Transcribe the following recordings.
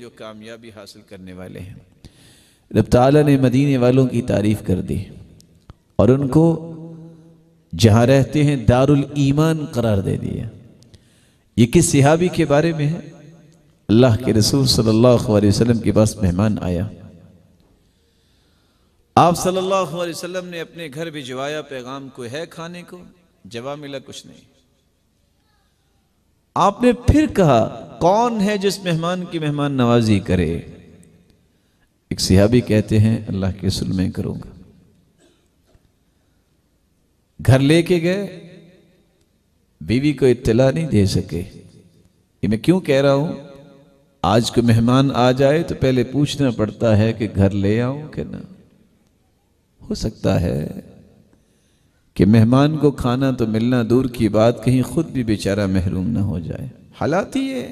जो कामयाबी हासिल करने वाले हैं रब ताला ने मदीने वालों की तारीफ़ कर दी और उनको जहाँ रहते हैं दारुल ईमान करार दे दिया ये किस सिहाबी के बारे में है अल्लाह के रसूल सल्लल्लाहु अलैहि वसल्लम के पास मेहमान आया आप सल्लल्लाहु अलैहि वसल्लम ने अपने घर भिजवाया पैगाम को है खाने को जवाब मिला कुछ नहीं आपने फिर कहा कौन है जिस मेहमान की मेहमान नवाजी करे एक सिहाबी कहते हैं अल्लाह के सुल में घर लेके गए बीवी को इत्तला नहीं दे सके ये मैं क्यों कह रहा हूं आज को मेहमान आ जाए तो पहले पूछना पड़ता है कि घर ले आऊं कि ना हो सकता है कि मेहमान को खाना तो मिलना दूर की बात कहीं खुद भी बेचारा महरूम ना हो जाए हालात ही है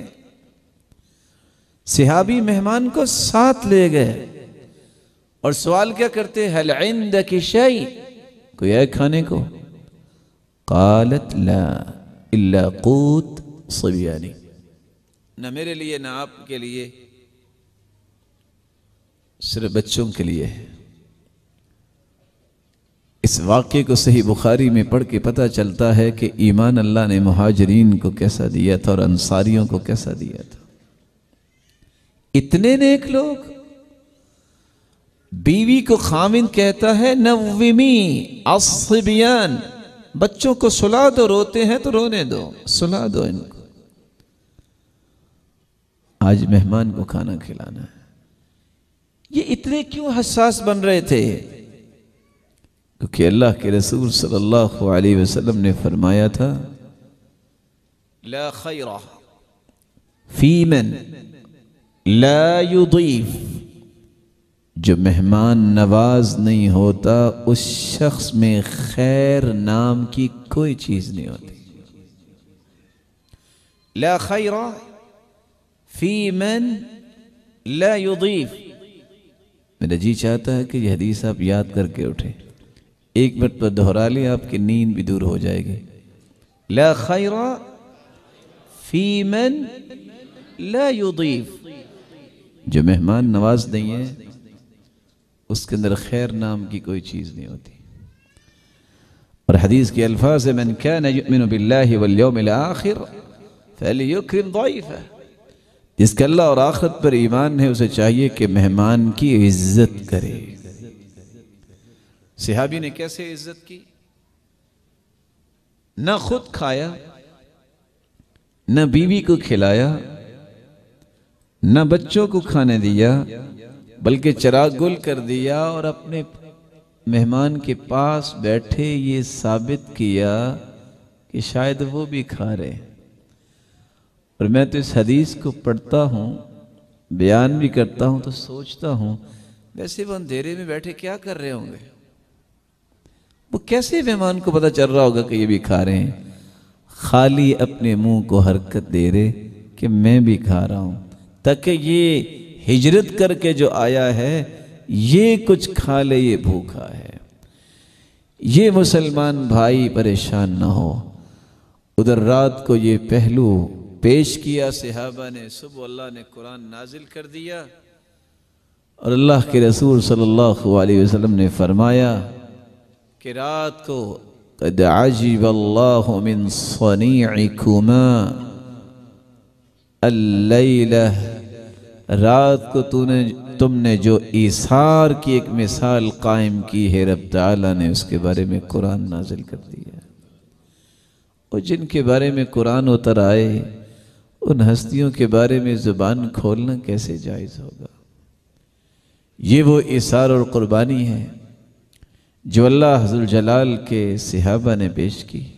सिहाबी मेहमान को साथ ले गए और सवाल क्या करते हल आइंद की कोई है खाने को कालत ला इल्ला कूत सबियानी ना मेरे लिए ना आपके लिए सिर्फ बच्चों के लिए है इस वाक्य को सही बुखारी में पढ़ के पता चलता है कि ईमान अल्लाह ने महाजरीन को कैसा दिया था और अंसारियों को कैसा दिया था इतने नेक लोग बीवी को खामिन कहता है नवमी अस्बियन बच्चों को सुला दो रोते हैं तो रोने दो सुला दो इनको आज मेहमान को खाना खिलाना है ये इतने क्यों हसास बन रहे थे क्योंकि अल्लाह के रसूल सल्लल्लाहु अलैहि वसल्लम ने फरमाया था ला खैरा फीमन लायुदीफ जो मेहमान नवाज नहीं होता उस शख्स में खैर नाम की कोई चीज नहीं होती ला खैरा फी मन लायुदीफ मेरा जी चाहता है कि यह हदीस आप याद करके उठे एक मिनट पर दोहरा ले आपकी नींद भी दूर हो जाएगी ला खैरा फी मन लायुदीफ जो मेहमान नवाज नहीं है उसके अंदर खैर नाम की कोई चीज़ नहीं होती और हदीस के अल्फाज है मन क्या आखिर है अल्लाह और आखरत पर ईमान है उसे चाहिए कि मेहमान की इज्जत करे सिहाबी ने कैसे इज्जत की ना खुद खाया ना बीवी को खिलाया न बच्चों को खाने दिया बल्कि चरागुल कर दिया और अपने मेहमान के पास बैठे ये साबित किया कि शायद वो भी खा रहे और मैं तो इस हदीस को पढ़ता हूँ बयान भी करता हूँ तो सोचता हूँ वैसे वो अंधेरे में बैठे क्या कर रहे होंगे वो कैसे मेहमान को पता चल रहा होगा कि ये भी खा रहे हैं खाली अपने मुंह को हरकत दे रहे कि मैं भी खा रहा हूँ ताकि ये हिजरत करके जो आया है ये कुछ खा ले ये भूखा है ये मुसलमान भाई परेशान ना हो उधर रात को ये पहलू पेश किया सिहाबा ने सुबह अल्लाह ने कुरान नाजिल कर दिया और अल्लाह के रसूल सल्लल्लाहु अलैहि वसल्लम ने फरमाया कि रात को कद आजीब अल्लाह मिन सनीकुमा रात को तूने तुमने जो ईसार की एक मिसाल कायम की है रब ताला ने उसके बारे में कुरान नाजिल कर दिया और जिनके बारे में कुरान उतर आए उन हस्तियों के बारे में ज़ुबान खोलना कैसे जायज़ होगा ये वो इसार और क़ुरबानी है जो अल्लाह हजुल जलाल के सिहाबा ने पेश की